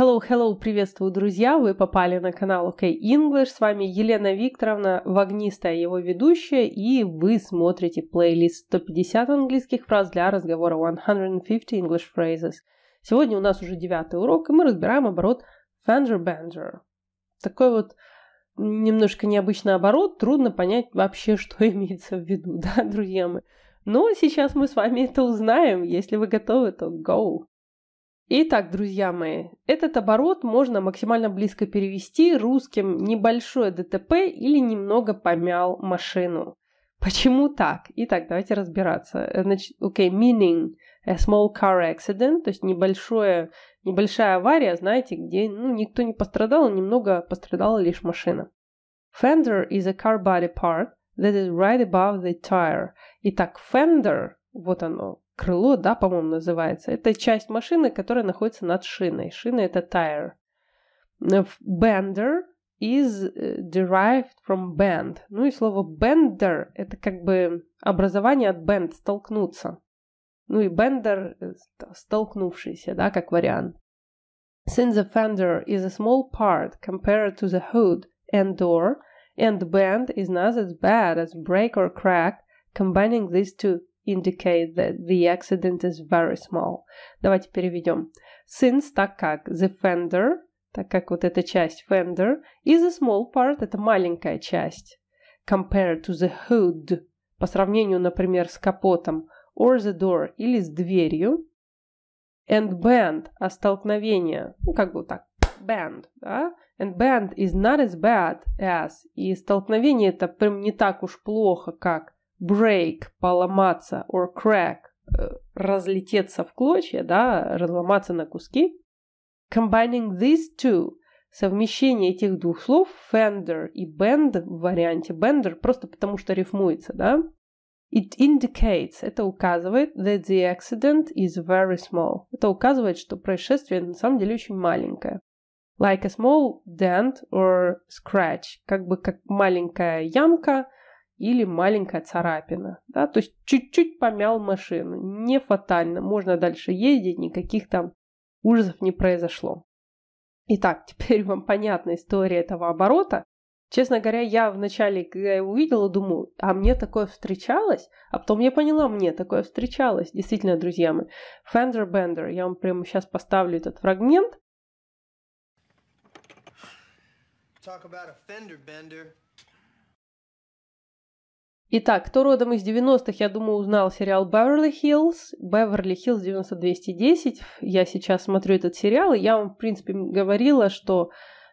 Hello, hello, приветствую, друзья! Вы попали на канал OK English. С вами Елена Викторовна, Вагнистая его ведущая, и вы смотрите плейлист 150 английских фраз для разговора 150 English Phrases. Сегодня у нас уже девятый урок, и мы разбираем оборот Fender Bender. Такой вот немножко необычный оборот, трудно понять вообще, что имеется в виду, да, друзья мои. Но сейчас мы с вами это узнаем. Если вы готовы, то go! Итак, друзья мои, этот оборот можно максимально близко перевести русским «небольшое ДТП» или «немного помял машину». Почему так? Итак, давайте разбираться. Значит, э, okay, meaning a small car accident, то есть небольшое, небольшая авария, знаете, где ну, никто не пострадал, немного пострадала лишь машина. Fender is a car body part that is right above the tire. Итак, fender, вот оно, крыло, да, по-моему, называется. Это часть машины, которая находится над шиной. Шина это tire. Bender is derived from bend. Ну и слово bender – это как бы образование от bend, столкнуться. Ну и bender – столкнувшийся, да, как вариант. Since the fender is a small part compared to the hood and door, and bend is not as bad as break or crack, combining these two indicate that the accident is very small. Давайте переведем. Since, так как the fender, так как вот эта часть fender, is a small part, это маленькая часть, compared to the hood, по сравнению, например, с капотом, or the door, или с дверью, and bend, а столкновение, ну, как бы вот так, bend, да, and bend is not as bad as, и столкновение это прям не так уж плохо, как break, поломаться, or crack, э, разлететься в клочья, да, разломаться на куски. Combining these two, совмещение этих двух слов, fender и bend в варианте bender, просто потому что рифмуется, да, It indicates, это указывает, that the accident is very small. Это указывает, что происшествие на самом деле очень маленькое. Like a small dent or scratch, как бы как маленькая ямка или маленькая царапина. Да? То есть чуть-чуть помял машину, не фатально, можно дальше ездить, никаких там ужасов не произошло. Итак, теперь вам понятна история этого оборота. Честно говоря, я вначале, когда я увидела, думаю, а мне такое встречалось? А потом я поняла, мне такое встречалось. Действительно, друзья мои. Fender Bender. Я вам прямо сейчас поставлю этот фрагмент. Talk about a fender bender. Итак, кто родом из 90-х, я думаю, узнал сериал «Беверли Хиллз». «Беверли Хиллз 90210». Я сейчас смотрю этот сериал, и я вам, в принципе, говорила, что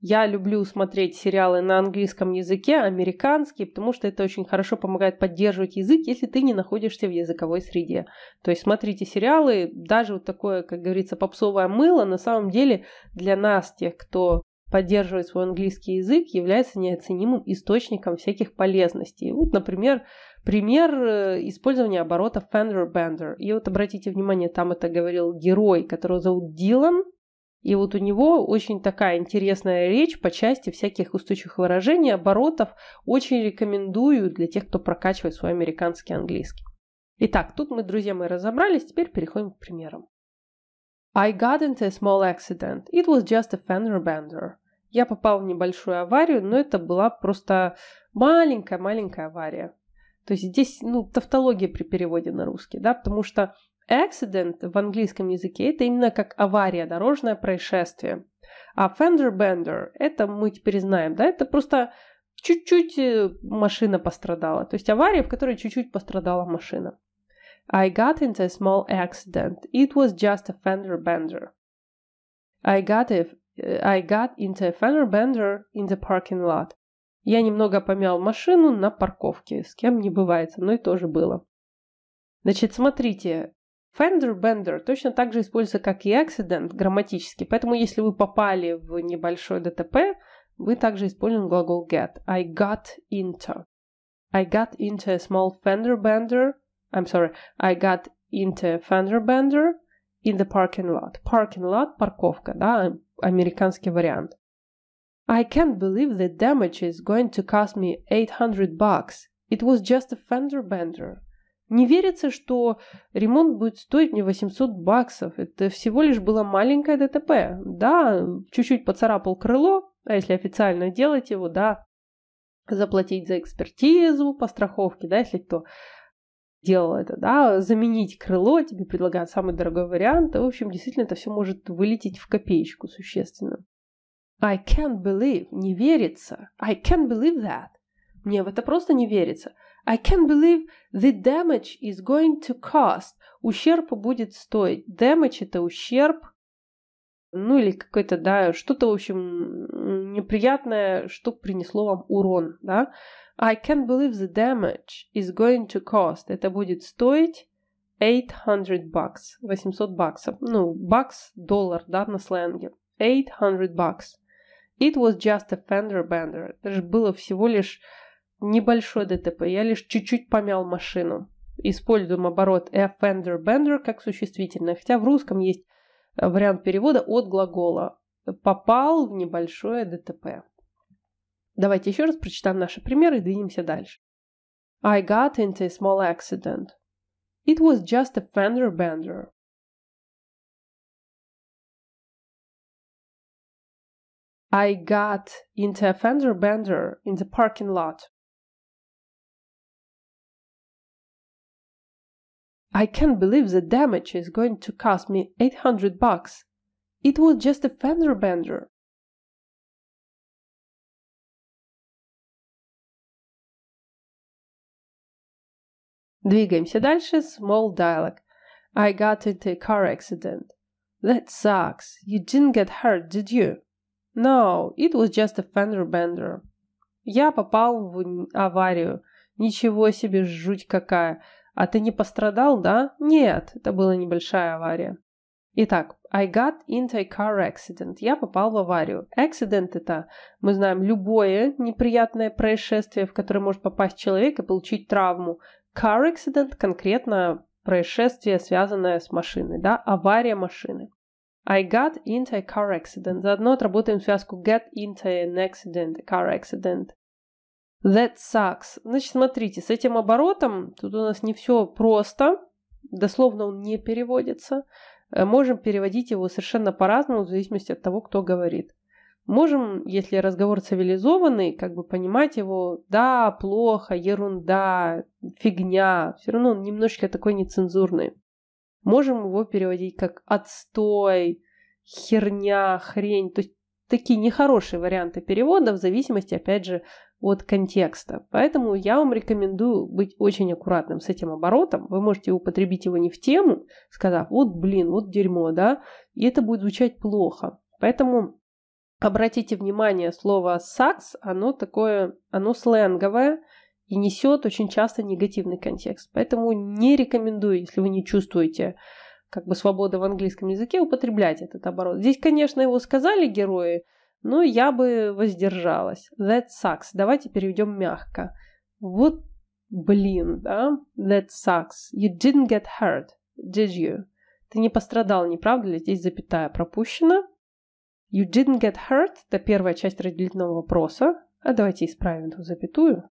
я люблю смотреть сериалы на английском языке, американские, потому что это очень хорошо помогает поддерживать язык, если ты не находишься в языковой среде. То есть смотрите сериалы, даже вот такое, как говорится, попсовое мыло, на самом деле для нас, тех, кто поддерживать свой английский язык является неоценимым источником всяких полезностей. Вот, например, пример э, использования оборота Fender Bender. И вот обратите внимание, там это говорил герой, которого зовут Дилан, и вот у него очень такая интересная речь по части всяких устойчивых выражений, оборотов. Очень рекомендую для тех, кто прокачивает свой американский английский. Итак, тут мы, друзья мои, разобрались. Теперь переходим к примерам. I got into a small accident. It was just a fender bender. Я попал в небольшую аварию, но это была просто маленькая-маленькая авария. То есть здесь, ну, тавтология при переводе на русский, да, потому что accident в английском языке это именно как авария, дорожное происшествие. А fender bender, это мы теперь знаем, да, это просто чуть-чуть э, машина пострадала. То есть авария, в которой чуть-чуть пострадала машина. I got into a small accident. It was just a fender bender. I got, a, I got into a fender bender in the parking lot. Я немного помял машину на парковке. С кем не бывает, но и тоже было. Значит, смотрите. Fender Bender точно так же используется, как и accident грамматически. Поэтому, если вы попали в небольшой ДТП, вы также используем глагол get. I got into. I got into a small fender bender – I'm sorry, I got into fender bender in the parking lot. Parking lot – парковка, да, американский вариант. I can't believe the damage is going to cost me 800 bucks. It was just a fender bender. Не верится, что ремонт будет стоить мне 800 баксов. Это всего лишь было маленькое ДТП. Да, чуть-чуть поцарапал крыло, а если официально делать его, да, заплатить за экспертизу по страховке, да, если кто делал это, да, заменить крыло, тебе предлагают самый дорогой вариант, в общем, действительно, это все может вылететь в копеечку существенно. I can't believe, не верится. I can't believe that. Мне в это просто не верится. I can't believe the damage is going to cost. Ущерб будет стоить. Damage это ущерб, ну или какой-то, да, что-то, в общем, неприятное, что принесло вам урон, да. I can't believe the damage is going to cost. Это будет стоить 800 bucks. 800 баксов. Ну, бакс, доллар, да, на сленге. 800 bucks. It was just a fender bender. Это же было всего лишь небольшое ДТП. Я лишь чуть-чуть помял машину. Используем оборот a fender bender как существительное. Хотя в русском есть э, вариант перевода от глагола «попал в небольшое ДТП». Давайте еще раз прочитаем наши примеры и двинемся дальше. I got into a small accident. It was just a fender bender. I got into a fender bender in the parking lot. I can't believe the damage is going to cost me 800 bucks. It was just a fender bender. Двигаемся дальше. Small dialogue. I got into a car accident. That sucks. You didn't get hurt, did you? No, it was just a fender bender. Я попал в аварию. Ничего себе, жуть какая. А ты не пострадал, да? Нет, это была небольшая авария. Итак, I got into a car accident. Я попал в аварию. Accident это, мы знаем, любое неприятное происшествие, в которое может попасть человек и получить травму. Car accident конкретно происшествие, связанное с машиной, да, авария машины. I got into a car accident. Заодно отработаем связку get into an accident, car accident. That sucks. Значит, смотрите, с этим оборотом тут у нас не все просто. Дословно он не переводится. Э, можем переводить его совершенно по-разному, в зависимости от того, кто говорит. Можем, если разговор цивилизованный, как бы понимать его, да, плохо, ерунда, фигня, все равно он немножечко такой нецензурный. Можем его переводить как отстой, херня, хрень, то есть такие нехорошие варианты перевода в зависимости, опять же, от контекста. Поэтому я вам рекомендую быть очень аккуратным с этим оборотом. Вы можете употребить его не в тему, сказав, вот блин, вот дерьмо, да, и это будет звучать плохо. Поэтому Обратите внимание, слово «сакс», оно такое, оно сленговое и несет очень часто негативный контекст. Поэтому не рекомендую, если вы не чувствуете как бы свободы в английском языке, употреблять этот оборот. Здесь, конечно, его сказали герои, но я бы воздержалась. That sucks. Давайте переведем мягко. Вот блин, да? That sucks. You didn't get hurt, did you? Ты не пострадал, не правда ли? Здесь запятая пропущена. You didn't get hurt – это первая часть разделительного вопроса. А давайте исправим эту запятую.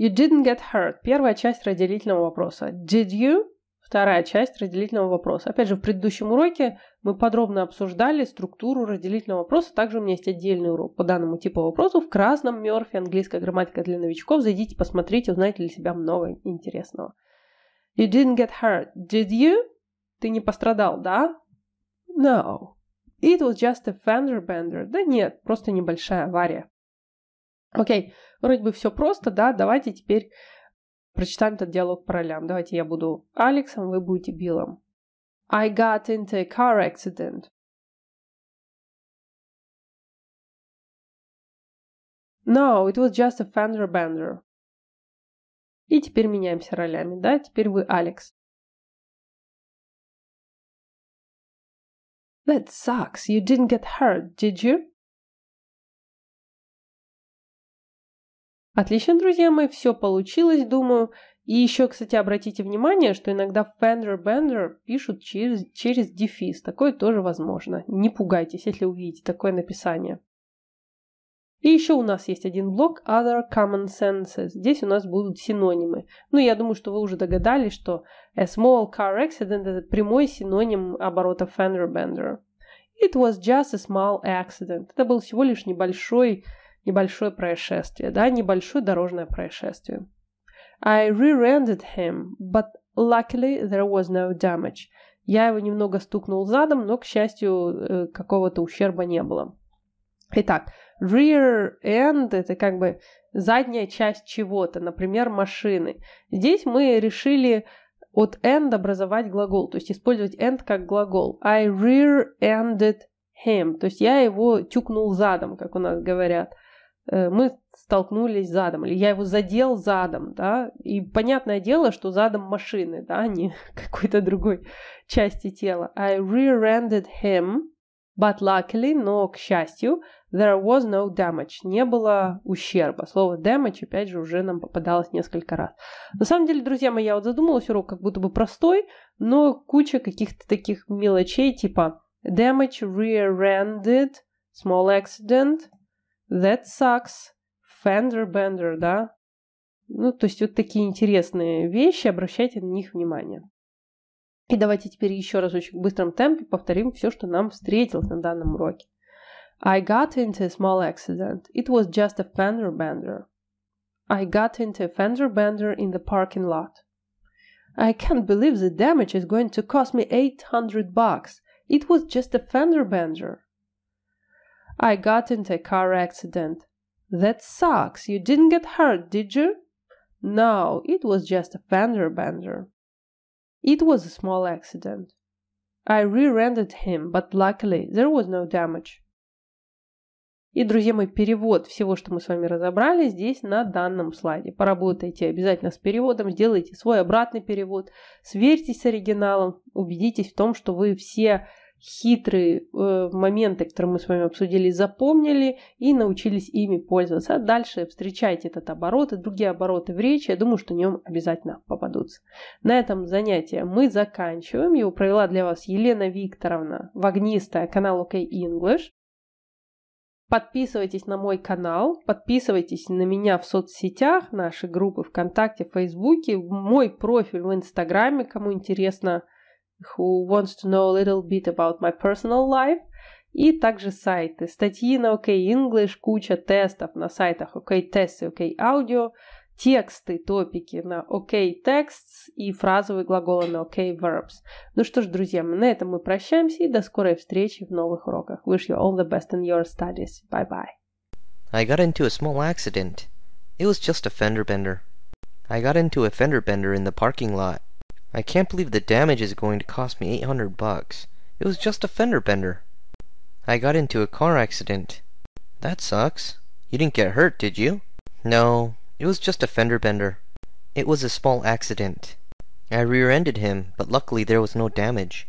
You didn't get hurt – первая часть разделительного вопроса. Did you – вторая часть разделительного вопроса. Опять же, в предыдущем уроке мы подробно обсуждали структуру разделительного вопроса. Также у меня есть отдельный урок по данному типу вопросов в красном Мёрфи «Английская грамматика для новичков». Зайдите, посмотрите, узнаете для себя много интересного. You didn't get hurt. Did you? Ты не пострадал, да? No. It was just a fender bender. Да нет, просто небольшая авария. Окей, okay. вроде бы все просто, да, давайте теперь прочитаем этот диалог по ролям. Давайте я буду Алексом, вы будете Биллом. I got into a car accident. No, it was just a fender bender. И теперь меняемся ролями, да? Теперь вы Алекс. That sucks. You didn't get hurt, did you? Отлично, друзья мои, все получилось, думаю. И еще, кстати, обратите внимание, что иногда Fender Bender пишут через, через дефис. Такое тоже возможно. Не пугайтесь, если увидите такое написание. И еще у нас есть один блок Other Common Senses. Здесь у нас будут синонимы. Ну, я думаю, что вы уже догадались, что a small car accident – это прямой синоним оборота fender bender. It was just a small accident. Это был всего лишь небольшой, небольшое происшествие, да, небольшое дорожное происшествие. I rear-ended him, but luckily there was no damage. Я его немного стукнул задом, но, к счастью, э, какого-то ущерба не было. Итак, Rear end – это как бы задняя часть чего-то, например, машины. Здесь мы решили от end образовать глагол, то есть использовать end как глагол. I rear-ended him, то есть я его тюкнул задом, как у нас говорят. Э, мы столкнулись задом, или я его задел задом, да, и понятное дело, что задом машины, да, а не какой-то другой части тела. I rear-ended him, But luckily, но к счастью, there was no damage, не было ущерба. Слово damage, опять же, уже нам попадалось несколько раз. На самом деле, друзья мои, я вот задумалась, урок как будто бы простой, но куча каких-то таких мелочей, типа damage rear-ended, small accident, that sucks, fender bender, да? Ну, то есть вот такие интересные вещи, обращайте на них внимание. И давайте теперь еще разочек в быстром темпе повторим все, что нам встретилось на данном уроке. I got into a small accident. It was just a fender bender. I got into a fender bender in the parking lot. I can't believe the damage is going to cost me 800 bucks. It was just a fender bender. I got into a car accident. That sucks. You didn't get hurt, did you? No, it was just a fender bender. It was a small accident. I rear-ended him, but luckily there was no damage. И, друзья мои, перевод всего, что мы с вами разобрали, здесь на данном слайде. Поработайте обязательно с переводом, сделайте свой обратный перевод, сверьтесь с оригиналом, убедитесь в том, что вы все хитрые э, моменты, которые мы с вами обсудили, запомнили и научились ими пользоваться. А дальше встречайте этот оборот и другие обороты в речи. Я думаю, что в нем обязательно попадутся. На этом занятие мы заканчиваем. Его провела для вас Елена Викторовна, Вагнистая, канал OK English. Подписывайтесь на мой канал, подписывайтесь на меня в соцсетях, наши группы ВКонтакте, Фейсбуке, мой профиль в Инстаграме, кому интересно – who wants to know a little bit about my personal life. И также сайты, статьи на OK English, куча тестов на сайтах OK Tests и OK Audio, тексты, топики на OK Texts и фразовые глаголы на OK Verbs. Ну что ж, друзья, на этом мы прощаемся и до скорой встречи в новых уроках. Wish you all the best in your studies. Bye-bye. I got into a small accident. It was just a fender bender. I got into a fender bender in the parking lot. I can't believe the damage is going to cost me 800 bucks. It was just a fender bender. I got into a car accident. That sucks. You didn't get hurt, did you? No, it was just a fender bender. It was a small accident. I rear-ended him, but luckily there was no damage.